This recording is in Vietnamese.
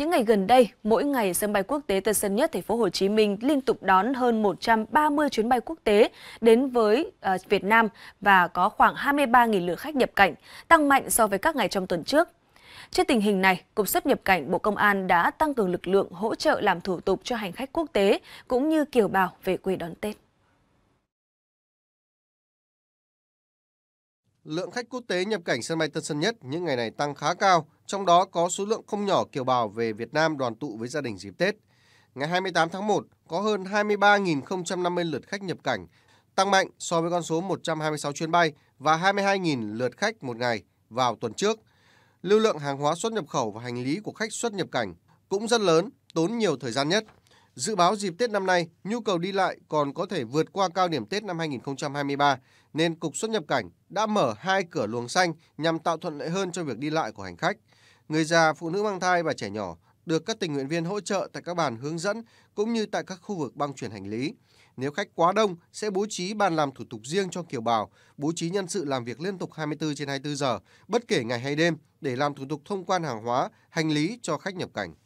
Những ngày gần đây, mỗi ngày sân bay quốc tế Tân Sơn Nhất thành phố Hồ Chí Minh liên tục đón hơn 130 chuyến bay quốc tế đến với à, Việt Nam và có khoảng 23.000 lượt khách nhập cảnh, tăng mạnh so với các ngày trong tuần trước. Trước tình hình này, Cục xuất nhập cảnh Bộ Công an đã tăng cường lực lượng hỗ trợ làm thủ tục cho hành khách quốc tế cũng như kiều bào về quê đón Tết. lượng khách quốc tế nhập cảnh sân bay Tân Sơn Nhất những ngày này tăng khá cao, trong đó có số lượng không nhỏ kiều bào về Việt Nam đoàn tụ với gia đình dịp Tết. Ngày 28 tháng 1, có hơn 23.050 lượt khách nhập cảnh, tăng mạnh so với con số 126 chuyến bay và 22.000 lượt khách một ngày vào tuần trước. Lưu lượng hàng hóa xuất nhập khẩu và hành lý của khách xuất nhập cảnh cũng rất lớn, tốn nhiều thời gian nhất. Dự báo dịp Tết năm nay, nhu cầu đi lại còn có thể vượt qua cao điểm Tết năm 2023, nên Cục xuất nhập cảnh đã mở hai cửa luồng xanh nhằm tạo thuận lợi hơn cho việc đi lại của hành khách. Người già, phụ nữ mang thai và trẻ nhỏ được các tình nguyện viên hỗ trợ tại các bàn hướng dẫn cũng như tại các khu vực băng chuyển hành lý. Nếu khách quá đông sẽ bố trí bàn làm thủ tục riêng cho kiều bào, bố trí nhân sự làm việc liên tục 24 trên 24 giờ, bất kể ngày hay đêm để làm thủ tục thông quan hàng hóa, hành lý cho khách nhập cảnh.